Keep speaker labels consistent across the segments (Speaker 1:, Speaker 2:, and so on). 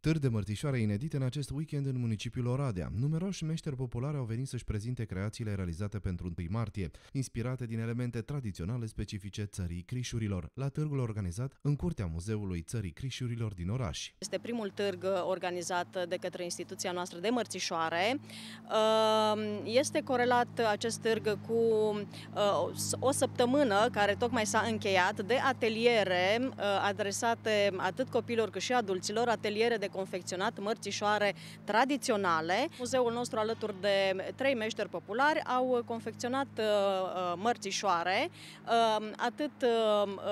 Speaker 1: Târ de mărtișoare inedit în acest weekend în municipiul Oradea. Numeroși meșteri populare au venit să-și prezinte creațiile realizate pentru 1 martie, inspirate din elemente tradiționale specifice țării Crișurilor, la târgul organizat în curtea Muzeului Țării Crișurilor din oraș.
Speaker 2: Este primul târg organizat de către instituția noastră de mărțișoare. Ehm, este corelat acest târg cu ehm, o săptămână care tocmai s-a încheiat de ateliere ehm, adresate atât copilor cât și adulților, ateliere de confecționat mărțișoare tradiționale. Muzeul nostru, alături de trei meșteri populari, au confecționat uh, uh, mărțișoare, uh, atât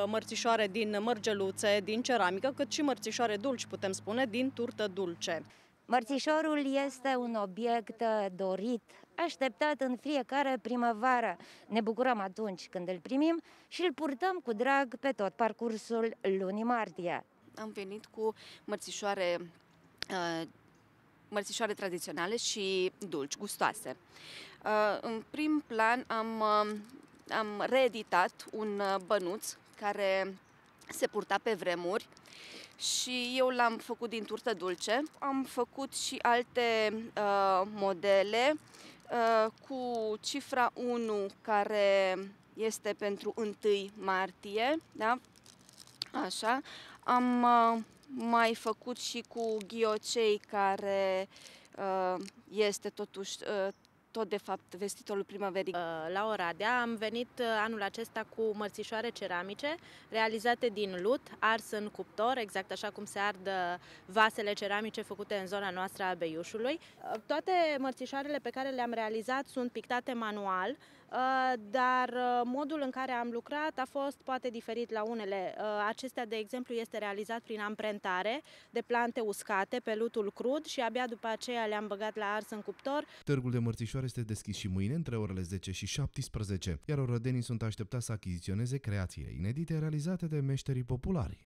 Speaker 2: mărțișoare din mărgeluțe, din ceramică, cât și mărțișoare dulci, putem spune, din
Speaker 3: turtă dulce. Mărțișorul este un obiect dorit, așteptat în fiecare primăvară. Ne bucurăm atunci când îl primim și îl purtăm cu drag pe tot parcursul lunii martie am venit cu mărțișoare
Speaker 4: uh, mărțișoare tradiționale și dulci, gustoase. Uh, în prim plan am, uh, am reeditat un uh, bănuț care se purta pe vremuri și eu l-am făcut din turtă dulce. Am făcut și alte uh, modele uh, cu cifra 1 care este pentru 1 martie, da? Așa. Am uh, mai făcut și cu
Speaker 5: ghiocei care uh, este totuși uh, tot de fapt vestitorul primăverii. La Oradea am venit anul acesta cu mărțișoare ceramice realizate din lut, ars în cuptor, exact așa cum se ard vasele ceramice făcute în zona noastră a Beiușului. Toate mărțișoarele pe care le-am realizat sunt pictate manual, Uh, dar uh, modul în care am lucrat a fost poate diferit la unele. Uh, Acestea, de exemplu, este realizat prin amprentare de plante uscate pe lutul crud și abia după aceea le-am băgat la ars în cuptor.
Speaker 1: Târgul de mărțișoare este deschis și mâine între orele 10 și 17, iar orădenii sunt așteptați să achiziționeze creațiile inedite realizate de meșterii populari.